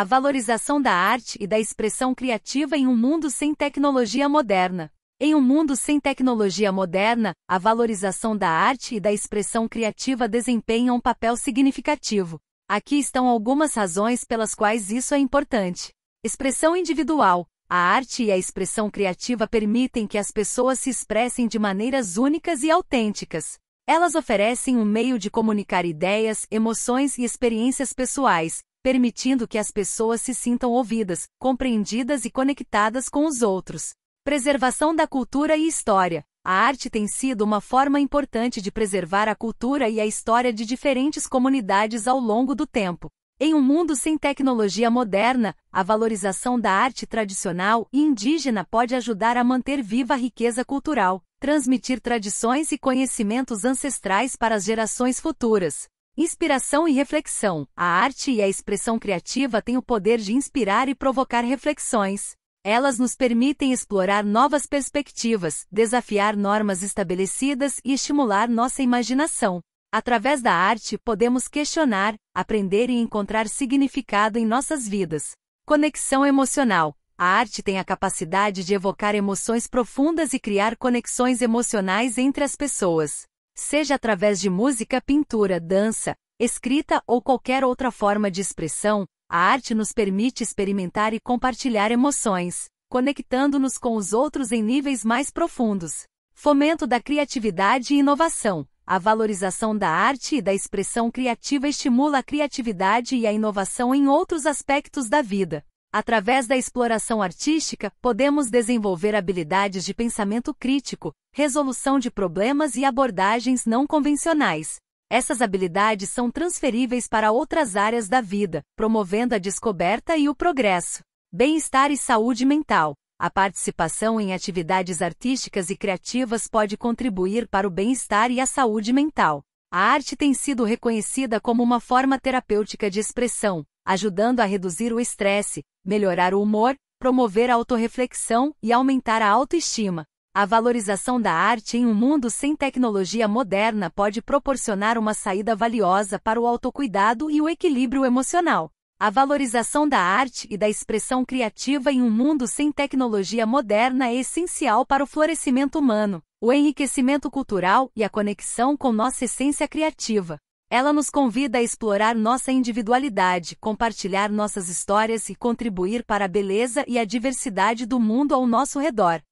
a valorização da arte e da expressão criativa em um mundo sem tecnologia moderna. Em um mundo sem tecnologia moderna, a valorização da arte e da expressão criativa desempenha um papel significativo. Aqui estão algumas razões pelas quais isso é importante. Expressão individual. A arte e a expressão criativa permitem que as pessoas se expressem de maneiras únicas e autênticas. Elas oferecem um meio de comunicar ideias, emoções e experiências pessoais, permitindo que as pessoas se sintam ouvidas, compreendidas e conectadas com os outros. Preservação da cultura e história. A arte tem sido uma forma importante de preservar a cultura e a história de diferentes comunidades ao longo do tempo. Em um mundo sem tecnologia moderna, a valorização da arte tradicional e indígena pode ajudar a manter viva a riqueza cultural, transmitir tradições e conhecimentos ancestrais para as gerações futuras. Inspiração e reflexão. A arte e a expressão criativa têm o poder de inspirar e provocar reflexões. Elas nos permitem explorar novas perspectivas, desafiar normas estabelecidas e estimular nossa imaginação. Através da arte, podemos questionar, aprender e encontrar significado em nossas vidas. Conexão emocional. A arte tem a capacidade de evocar emoções profundas e criar conexões emocionais entre as pessoas seja através de música, pintura, dança, escrita ou qualquer outra forma de expressão, a arte nos permite experimentar e compartilhar emoções, conectando-nos com os outros em níveis mais profundos. Fomento da criatividade e inovação. A valorização da arte e da expressão criativa estimula a criatividade e a inovação em outros aspectos da vida. Através da exploração artística, podemos desenvolver habilidades de pensamento crítico, resolução de problemas e abordagens não convencionais. Essas habilidades são transferíveis para outras áreas da vida, promovendo a descoberta e o progresso. Bem-estar e saúde mental. A participação em atividades artísticas e criativas pode contribuir para o bem-estar e a saúde mental. A arte tem sido reconhecida como uma forma terapêutica de expressão, ajudando a reduzir o estresse, melhorar o humor, promover a autorreflexão e aumentar a autoestima. A valorização da arte em um mundo sem tecnologia moderna pode proporcionar uma saída valiosa para o autocuidado e o equilíbrio emocional. A valorização da arte e da expressão criativa em um mundo sem tecnologia moderna é essencial para o florescimento humano, o enriquecimento cultural e a conexão com nossa essência criativa. Ela nos convida a explorar nossa individualidade, compartilhar nossas histórias e contribuir para a beleza e a diversidade do mundo ao nosso redor.